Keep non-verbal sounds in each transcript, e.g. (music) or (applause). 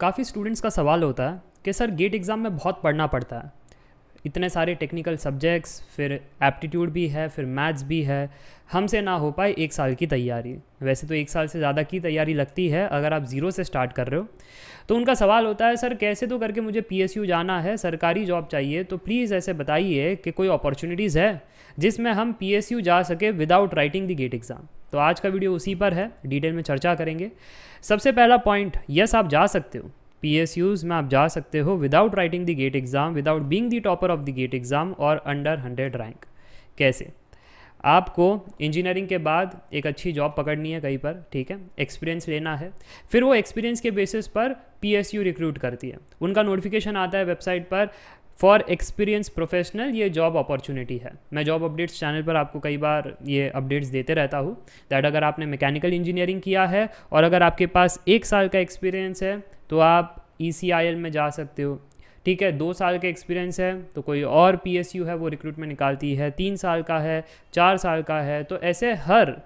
काफ़ी स्टूडेंट्स का सवाल होता है कि सर गेट एग्ज़ाम में बहुत पढ़ना पड़ता है इतने सारे टेक्निकल सब्जेक्ट्स फिर एप्टीट्यूड भी है फिर मैथ्स भी है हमसे ना हो पाए एक साल की तैयारी वैसे तो एक साल से ज़्यादा की तैयारी लगती है अगर आप ज़ीरो से स्टार्ट कर रहे हो तो उनका सवाल होता है सर कैसे तो करके मुझे पीएसयू जाना है सरकारी जॉब चाहिए तो प्लीज़ ऐसे बताइए कि कोई अपॉर्चुनिटीज़ है जिसमें हम पी जा सके without writing the GATE exam तो आज का वीडियो उसी पर है डिटेल में चर्चा करेंगे सबसे पहला पॉइंट यस आप जा सकते हो पी में आप जा सकते हो without writing the GATE exam without being the topper of the GATE exam और अंडर हंड्रेड रैंक कैसे आपको इंजीनियरिंग के बाद एक अच्छी जॉब पकड़नी है कहीं पर ठीक है एक्सपीरियंस लेना है फिर वो एक्सपीरियंस के बेसिस पर पीएसयू रिक्रूट करती है उनका नोटिफिकेशन आता है वेबसाइट पर फॉर एक्सपीरियंस प्रोफेशनल ये जॉब अपॉर्चुनिटी है मैं जॉब अपडेट्स चैनल पर आपको कई बार ये अपडेट्स देते रहता हूँ दैट अगर आपने मैकेनिकल इंजीनियरिंग किया है और अगर आपके पास एक साल का एक्सपीरियंस है तो आप ई e में जा सकते हो ठीक है दो साल का एक्सपीरियंस है तो कोई और यू है वो रिक्रूटमेंट निकालती है तीन साल का है चार साल का है तो ऐसे हर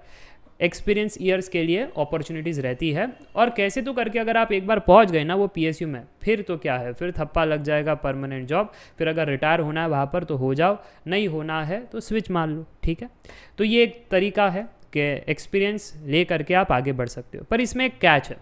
एक्सपीरियंस ईयर्स के लिए अपॉर्चुनिटीज़ रहती है और कैसे तो करके अगर आप एक बार पहुंच गए ना वो पीएसयू में फिर तो क्या है फिर थप्पा लग जाएगा परमानेंट जॉब फिर अगर रिटायर होना है वहाँ पर तो हो जाओ नहीं होना है तो स्विच मान लो ठीक है तो ये एक तरीका है कि एक्सपीरियंस ले करके आप आगे बढ़ सकते हो पर इसमें एक कैच है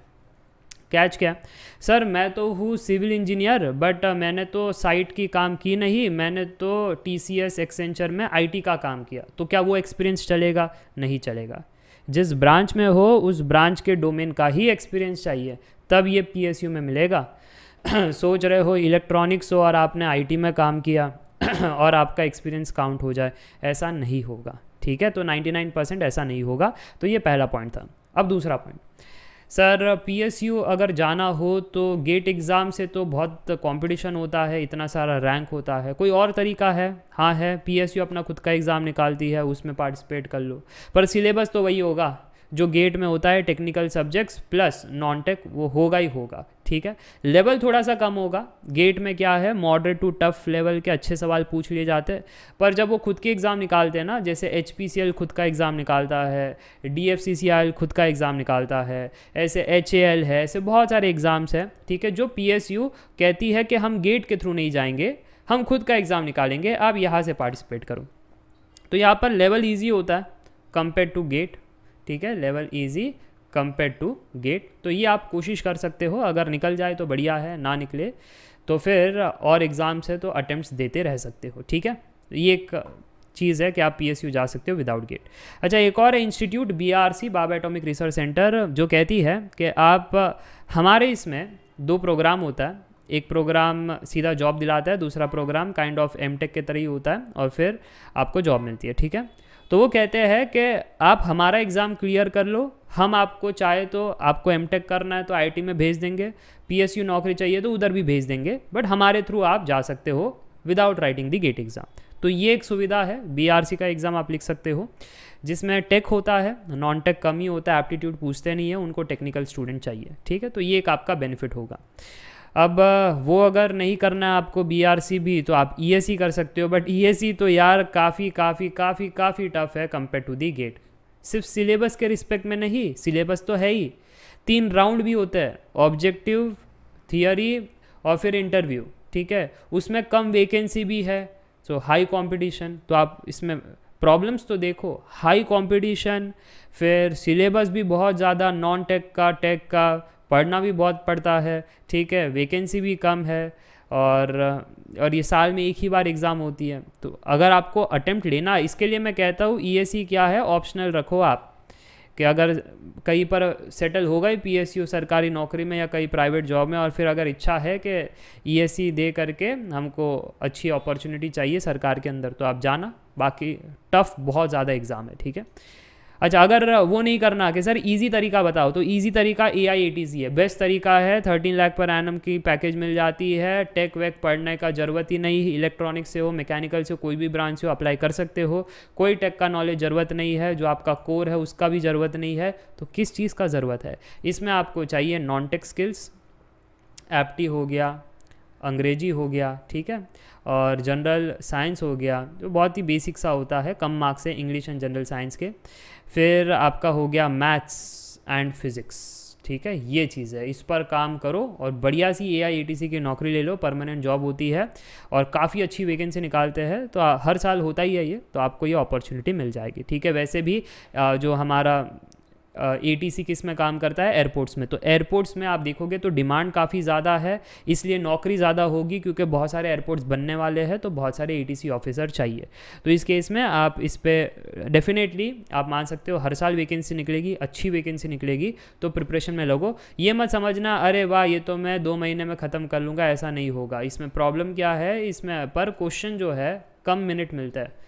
कैच क्या सर मैं तो हूँ सिविल इंजीनियर बट मैंने तो साइट की काम की नहीं मैंने तो टी सी एस एक्सेंचर में आई टी का काम किया तो क्या वो एक्सपीरियंस चलेगा नहीं चलेगा जिस ब्रांच में हो उस ब्रांच के डोमेन का ही एक्सपीरियंस चाहिए तब ये पी में मिलेगा (clears throat) सोच रहे हो इलेक्ट्रॉनिक्स हो और आपने आई में काम किया (clears throat) और आपका एक्सपीरियंस काउंट हो जाए ऐसा नहीं होगा ठीक है तो 99 परसेंट ऐसा नहीं होगा तो ये पहला पॉइंट था अब दूसरा पॉइंट सर पीएसयू अगर जाना हो तो गेट एग्ज़ाम से तो बहुत कंपटीशन होता है इतना सारा रैंक होता है कोई और तरीका है हाँ है पीएसयू अपना खुद का एग्ज़ाम निकालती है उसमें पार्टिसिपेट कर लो पर सिलेबस तो वही होगा जो गेट में होता है technical subjects plus non tech वो होगा ही होगा ठीक है लेवल थोड़ा सा कम होगा गेट में क्या है मॉडरेट टू टफ लेवल के अच्छे सवाल पूछ लिए जाते हैं पर जब वो खुद के एग्ज़ाम निकालते हैं ना जैसे एच खुद का एग्ज़ाम निकालता है डी खुद का एग्ज़ाम निकालता है ऐसे एच है ऐसे बहुत सारे एग्ज़ाम्स हैं ठीक है जो पी कहती है कि हम गेट के थ्रू नहीं जाएंगे हम खुद का एग्ज़ाम निकालेंगे आप यहाँ से पार्टिसिपेट करो तो यहाँ पर लेवल ईजी होता है कंपेयर टू गेट ठीक है level easy compare to GATE तो ये आप कोशिश कर सकते हो अगर निकल जाए तो बढ़िया है ना निकले तो फिर और एग्ज़ाम्स है तो अटैम्प्ट देते रह सकते हो ठीक है ये एक चीज़ है कि आप पीएसयू जा सकते हो विदाउट गेट अच्छा एक और है institute BRC Bhabha atomic research centre जो कहती है कि आप हमारे इसमें दो प्रोग्राम होता है एक प्रोग्राम सीधा जॉब दिलाता है दूसरा program kind of M tech के तरह ही होता है और फिर आपको जॉब मिलती है ठीक है तो वो कहते हैं कि आप हमारा एग्ज़ाम क्लियर कर लो हम आपको चाहे तो आपको एम करना है तो आई में भेज देंगे पी नौकरी चाहिए तो उधर भी भेज देंगे बट हमारे थ्रू आप जा सकते हो without writing the GATE exam तो ये एक सुविधा है बी का एग्ज़ाम आप लिख सकते हो जिसमें टेक होता है नॉन टेक कम ही होता है एप्टीट्यूड पूछते नहीं है उनको टेक्निकल स्टूडेंट चाहिए ठीक है तो ये एक आपका बेनिफिट होगा अब वो अगर नहीं करना है आपको बी भी तो आप ई e कर सकते हो बट ई e तो यार काफ़ी काफ़ी काफ़ी काफ़ी टफ है कम्पेयर टू दी गेट सिर्फ सिलेबस के रिस्पेक्ट में नहीं सिलेबस तो है ही तीन राउंड भी होते हैं ऑब्जेक्टिव थियोरी और फिर इंटरव्यू ठीक है उसमें कम वैकेंसी भी है सो हाई कंपटीशन तो आप इसमें प्रॉब्लम्स तो देखो हाई कंपटीशन फिर सिलेबस भी बहुत ज़्यादा नॉन टेक का टेक का पढ़ना भी बहुत पड़ता है ठीक है वैकेंसी भी कम है और और ये साल में एक ही बार एग्ज़ाम होती है तो अगर आपको अटैम्प्ट लेना इसके लिए मैं कहता हूँ ई e e क्या है ऑप्शनल रखो आप कि अगर कहीं पर सेटल हो गए पीएसयू सरकारी नौकरी में या कहीं प्राइवेट जॉब में और फिर अगर इच्छा है कि सी e दे करके हमको अच्छी अपॉर्चुनिटी चाहिए सरकार के अंदर तो आप जाना बाकी टफ़ बहुत ज़्यादा एग्ज़ाम है ठीक है अच्छा अगर वो नहीं करना कि सर ईजी तरीका बताओ तो ईजी तरीका ए आई ए टी सी है बेस्ट तरीका है थर्टीन लाख पर एनम की पैकेज मिल जाती है टेक वेक पढ़ने का ज़रूरत ही नहीं इलेक्ट्रॉनिक्स से हो मैकेनिकल से हो कोई भी ब्रांच से हो अप्लाई कर सकते हो कोई टेक का नॉलेज ज़रूरत नहीं है जो आपका कोर है उसका भी ज़रूरत नहीं है तो किस चीज़ का ज़रूरत है इसमें आपको चाहिए नॉन टेक स्किल्स एप्टी हो गया अंग्रेजी हो गया ठीक है और जनरल साइंस हो गया जो बहुत ही बेसिक सा होता है कम मार्क्स है इंग्लिश एंड जनरल साइंस के फिर आपका हो गया मैथ्स एंड फिज़िक्स ठीक है ये चीज़ है इस पर काम करो और बढ़िया सी ए की नौकरी ले लो परमानेंट जॉब होती है और काफ़ी अच्छी वैकेंसी निकालते हैं तो हर साल होता ही है ये तो आपको ये अपॉर्चुनिटी मिल जाएगी ठीक है वैसे भी जो हमारा ए किस में काम करता है एयरपोर्ट्स में तो एयरपोर्ट्स में आप देखोगे तो डिमांड काफ़ी ज़्यादा है इसलिए नौकरी ज़्यादा होगी क्योंकि बहुत सारे एयरपोर्ट्स बनने वाले हैं तो बहुत सारे ए ऑफिसर चाहिए तो इस केस में आप इस पर डेफिनेटली आप मान सकते हो हर साल वैकेंसी निकलेगी अच्छी वैकेंसी निकलेगी तो प्रिपरेशन में लगो ये मत समझना अरे वाह ये तो मैं दो महीने में ख़त्म कर लूँगा ऐसा नहीं होगा इसमें प्रॉब्लम क्या है इसमें पर क्वेश्चन जो है कम मिनट मिलता है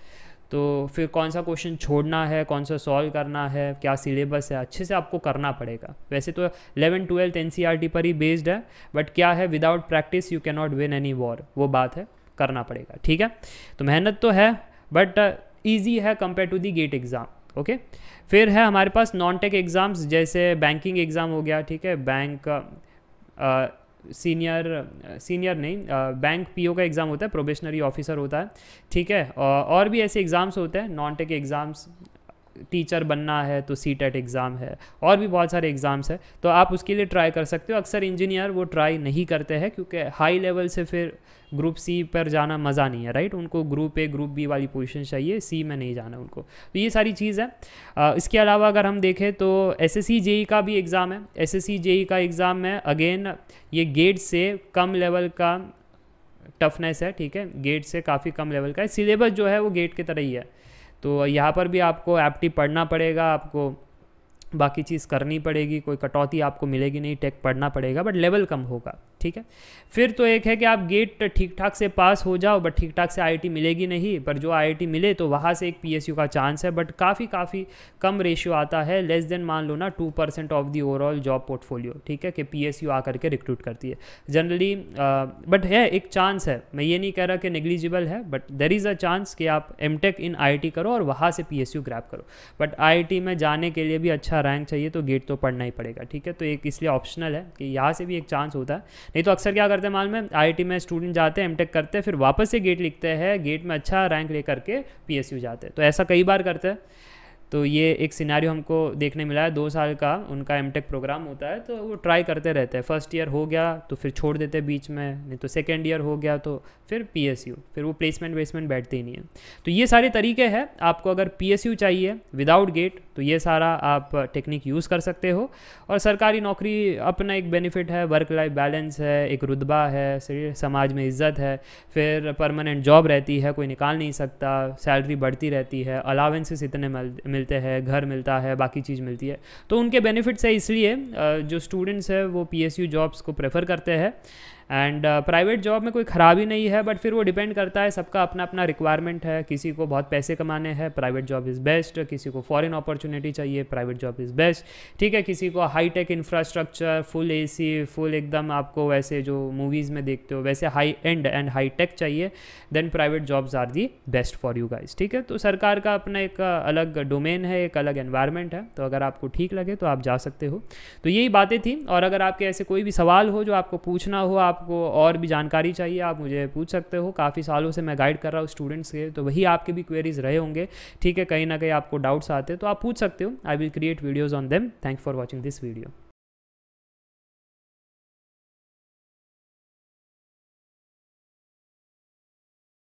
तो फिर कौन सा क्वेश्चन छोड़ना है कौन सा सॉल्व करना है क्या सिलेबस है अच्छे से आपको करना पड़ेगा वैसे तो इलेवन ट्वेल्थ एन पर ही बेस्ड है बट क्या है without practice you can not win any war वो बात है करना पड़ेगा ठीक है तो मेहनत तो है बट ईजी uh, है compare to the GATE exam okay फिर है हमारे पास नॉन टेक एग्ज़ाम्स जैसे बैंकिंग एग्ज़ाम हो गया ठीक है बैंक सीनियर सीनियर नहीं बैंक uh, पीओ का एग्ज़ाम होता है प्रोबेशनरी ऑफिसर होता है ठीक है uh, और भी ऐसे एग्ज़ाम्स होते हैं नॉन टेक एग्ज़ाम्स टीचर बनना है तो सी टेट एग्ज़ाम है और भी बहुत सारे एग्ज़ाम्स हैं तो आप उसके लिए ट्राई कर सकते हो अक्सर इंजीनियर वो ट्राई नहीं करते हैं क्योंकि हाई लेवल से फिर ग्रुप सी पर जाना मज़ा नहीं है राइट उनको ग्रुप ए ग्रुप बी वाली पोजिशन चाहिए सी में नहीं जाना उनको तो ये सारी चीज़ है इसके अलावा अगर हम देखें तो एस एस e का भी एग्ज़ाम है एस एस e का एग्ज़ाम है अगेन ये गेट से कम लेवल का टफनेस है ठीक है गेट से काफ़ी कम लेवल का है सिलेबस जो है वो गेट की तरह ही है तो यहाँ पर भी आपको एप्टी पढ़ना पड़ेगा आपको बाकी चीज़ करनी पड़ेगी कोई कटौती आपको मिलेगी नहीं टेक e पढ़ना पड़ेगा बट लेवल कम होगा ठीक है फिर तो एक है कि आप गेट ठीक ठाक से पास हो जाओ बट ठीक ठाक से आई मिलेगी नहीं पर जो आई मिले तो वहाँ से एक पी का चांस है बट काफ़ी काफ़ी कम रेशियो आता है लेस देन मान लो ना two percent of the overall job portfolio ठीक है कि पी आकर के रिक्रूट करती है जनरली बट है एक चांस है मैं ये नहीं कह रहा कि नेग्लिजिबल है but there is a chance कि आप एम इन आई करो और वहाँ से पी एस ग्रैप करो बट आई में जाने के लिए भी अच्छा रैंक चाहिए तो गेट तो पढ़ना ही पड़ेगा ठीक है तो एक इसलिए ऑप्शनल है कि यहाँ से भी एक चांस होता है नहीं तो अक्सर क्या करते हैं माल में आई में स्टूडेंट जाते हैं एम करते हैं फिर वापस से गेट लिखते हैं गेट में अच्छा रैंक ले करके पी जाते हैं तो ऐसा कई बार करते हैं तो ये एक सिनारी हमको देखने मिला है दो साल का उनका एम प्रोग्राम होता है तो वो ट्राई करते रहते हैं फर्स्ट ईयर हो गया तो फिर छोड़ देते हैं बीच में नहीं तो सेकेंड ईयर हो गया तो फिर पी फिर वो प्लेसमेंट वेसमेंट बैठते ही नहीं है तो ये सारे तरीके हैं आपको अगर पी चाहिए विदाउट गेट तो ये सारा आप टेक्निक यूज़ कर सकते हो और सरकारी नौकरी अपना एक बेनिफिट है वर्क लाइफ बैलेंस है एक रुतबा है समाज में इज्जत है फिर परमानेंट जॉब रहती है कोई निकाल नहीं सकता सैलरी बढ़ती रहती है अलावेंसेस इतने मिल मिलते हैं घर मिलता है बाकी चीज़ मिलती है तो उनके बेनिफिट्स है इसलिए जो स्टूडेंट्स है वो पी जॉब्स को प्रेफर करते हैं एंड प्राइवेट जॉब में कोई ख़राबी नहीं है बट फिर वो डिपेंड करता है सबका अपना अपना रिक्वायरमेंट है किसी को बहुत पैसे कमाने हैं प्राइवेट जॉब इज़ बेस्ट किसी को फॉरेन अपॉर्चुनिटी चाहिए प्राइवेट जॉब इज़ बेस्ट ठीक है किसी को high tech infrastructure full a full एकदम आपको वैसे जो मूवीज़ में देखते हो वैसे high end end high tech चाहिए then private jobs are the best for you guys ठीक है तो सरकार का अपना एक uh, अलग डोमेन है एक अलग एनवायरनमेंट है तो अगर आपको ठीक लगे तो आप जा सकते हो तो यही बातें थी और अगर आपके ऐसे कोई भी सवाल हो जो आपको पूछना हो आप आपको और भी जानकारी चाहिए आप मुझे पूछ सकते हो काफ़ी सालों से मैं गाइड कर रहा हूँ स्टूडेंट्स के तो वही आपके भी क्वेरीज रहे होंगे ठीक है कहीं ना कहीं आपको डाउट्स आते तो आप पूछ सकते हो I will create videos on them thank for watching this video